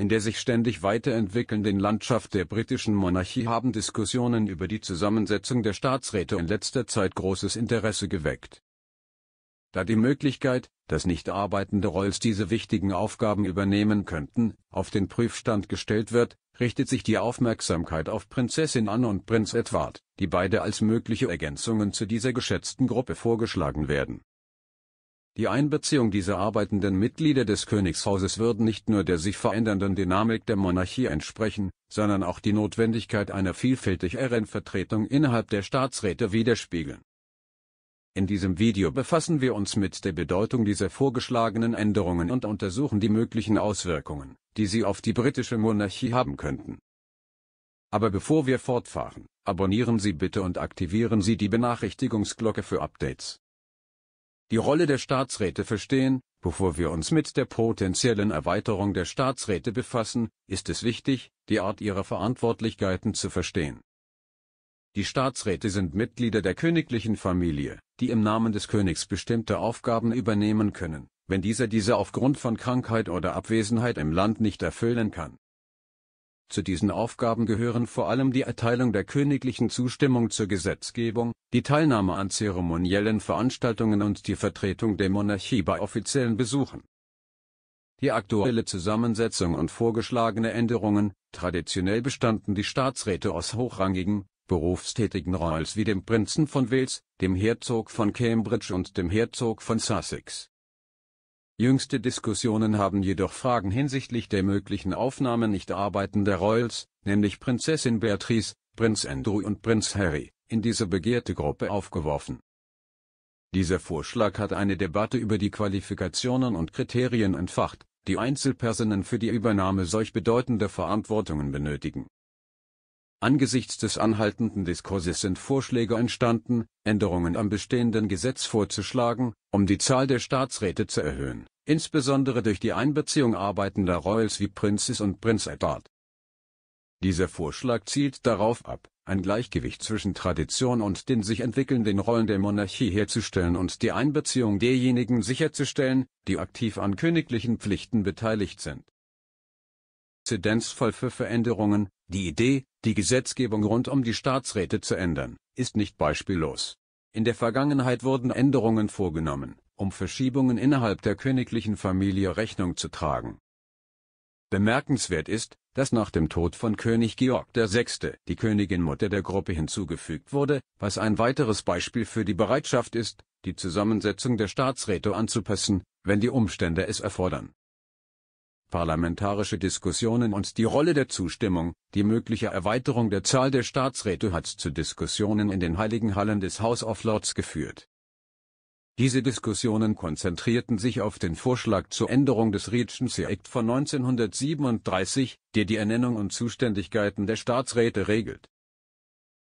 in der sich ständig weiterentwickelnden Landschaft der britischen Monarchie haben Diskussionen über die Zusammensetzung der Staatsräte in letzter Zeit großes Interesse geweckt. Da die Möglichkeit, dass nicht arbeitende Rolls diese wichtigen Aufgaben übernehmen könnten, auf den Prüfstand gestellt wird, richtet sich die Aufmerksamkeit auf Prinzessin Anne und Prinz Edward, die beide als mögliche Ergänzungen zu dieser geschätzten Gruppe vorgeschlagen werden die Einbeziehung dieser arbeitenden Mitglieder des Königshauses würden nicht nur der sich verändernden Dynamik der Monarchie entsprechen, sondern auch die Notwendigkeit einer vielfältigeren Ehrenvertretung innerhalb der Staatsräte widerspiegeln. In diesem Video befassen wir uns mit der Bedeutung dieser vorgeschlagenen Änderungen und untersuchen die möglichen Auswirkungen, die sie auf die britische Monarchie haben könnten. Aber bevor wir fortfahren, abonnieren Sie bitte und aktivieren Sie die Benachrichtigungsglocke für Updates die Rolle der Staatsräte verstehen, bevor wir uns mit der potenziellen Erweiterung der Staatsräte befassen, ist es wichtig, die Art ihrer Verantwortlichkeiten zu verstehen. Die Staatsräte sind Mitglieder der königlichen Familie, die im Namen des Königs bestimmte Aufgaben übernehmen können, wenn dieser diese aufgrund von Krankheit oder Abwesenheit im Land nicht erfüllen kann zu diesen Aufgaben gehören vor allem die Erteilung der königlichen Zustimmung zur Gesetzgebung, die Teilnahme an zeremoniellen Veranstaltungen und die Vertretung der Monarchie bei offiziellen Besuchen. Die aktuelle Zusammensetzung und vorgeschlagene Änderungen, traditionell bestanden die Staatsräte aus hochrangigen, berufstätigen Royals wie dem Prinzen von Wales, dem Herzog von Cambridge und dem Herzog von Sussex. Jüngste Diskussionen haben jedoch Fragen hinsichtlich der möglichen Aufnahme nicht arbeitender Royals, nämlich Prinzessin Beatrice, Prinz Andrew und Prinz Harry, in diese begehrte Gruppe aufgeworfen. Dieser Vorschlag hat eine Debatte über die Qualifikationen und Kriterien entfacht, die Einzelpersonen für die Übernahme solch bedeutender Verantwortungen benötigen. Angesichts des anhaltenden Diskurses sind Vorschläge entstanden, Änderungen am bestehenden Gesetz vorzuschlagen, um die Zahl der Staatsräte zu erhöhen insbesondere durch die Einbeziehung arbeitender Royals wie Princess und Prinz Edward. Dieser Vorschlag zielt darauf ab, ein Gleichgewicht zwischen Tradition und den sich entwickelnden Rollen der Monarchie herzustellen und die Einbeziehung derjenigen sicherzustellen, die aktiv an königlichen Pflichten beteiligt sind. Präzedenzfall für Veränderungen, die Idee, die Gesetzgebung rund um die Staatsräte zu ändern, ist nicht beispiellos. In der Vergangenheit wurden Änderungen vorgenommen, um Verschiebungen innerhalb der königlichen Familie Rechnung zu tragen. Bemerkenswert ist, dass nach dem Tod von König Georg VI. die Königin Mutter der Gruppe hinzugefügt wurde, was ein weiteres Beispiel für die Bereitschaft ist, die Zusammensetzung der Staatsräte anzupassen, wenn die Umstände es erfordern. Parlamentarische Diskussionen und die Rolle der Zustimmung, die mögliche Erweiterung der Zahl der Staatsräte hat zu Diskussionen in den Heiligen Hallen des House of Lords geführt. Diese Diskussionen konzentrierten sich auf den Vorschlag zur Änderung des Regency Act von 1937, der die Ernennung und Zuständigkeiten der Staatsräte regelt.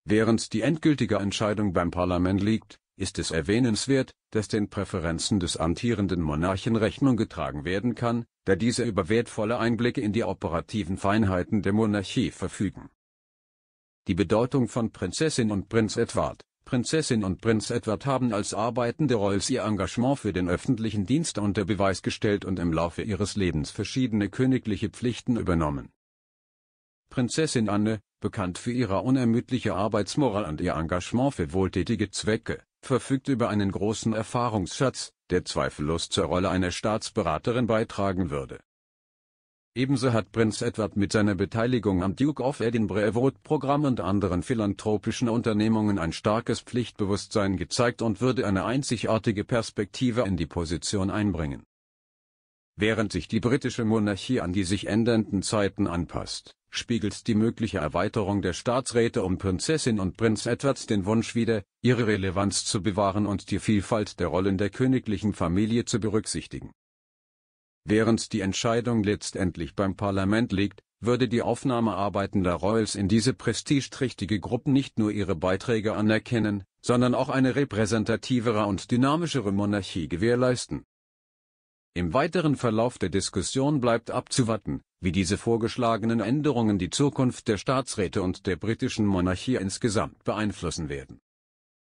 Während die endgültige Entscheidung beim Parlament liegt, ist es erwähnenswert, dass den Präferenzen des amtierenden Monarchen Rechnung getragen werden kann, da diese über wertvolle Einblicke in die operativen Feinheiten der Monarchie verfügen. Die Bedeutung von Prinzessin und Prinz Edward Prinzessin und Prinz Edward haben als arbeitende Rolls ihr Engagement für den öffentlichen Dienst unter Beweis gestellt und im Laufe ihres Lebens verschiedene königliche Pflichten übernommen. Prinzessin Anne, bekannt für ihre unermüdliche Arbeitsmoral und ihr Engagement für wohltätige Zwecke, verfügt über einen großen Erfahrungsschatz, der zweifellos zur Rolle einer Staatsberaterin beitragen würde Ebenso hat Prinz Edward mit seiner Beteiligung am Duke of Edinburgh Award Programm und anderen philanthropischen Unternehmungen ein starkes Pflichtbewusstsein gezeigt und würde eine einzigartige Perspektive in die Position einbringen. Während sich die britische Monarchie an die sich ändernden Zeiten anpasst, spiegelt die mögliche Erweiterung der Staatsräte um Prinzessin und Prinz Edward den Wunsch wider, ihre Relevanz zu bewahren und die Vielfalt der Rollen der königlichen Familie zu berücksichtigen Während die Entscheidung letztendlich beim Parlament liegt, würde die Aufnahme arbeitender Royals in diese prestigeträchtige Gruppe nicht nur ihre Beiträge anerkennen, sondern auch eine repräsentativere und dynamischere Monarchie gewährleisten. Im weiteren Verlauf der Diskussion bleibt abzuwarten, wie diese vorgeschlagenen Änderungen die Zukunft der Staatsräte und der britischen Monarchie insgesamt beeinflussen werden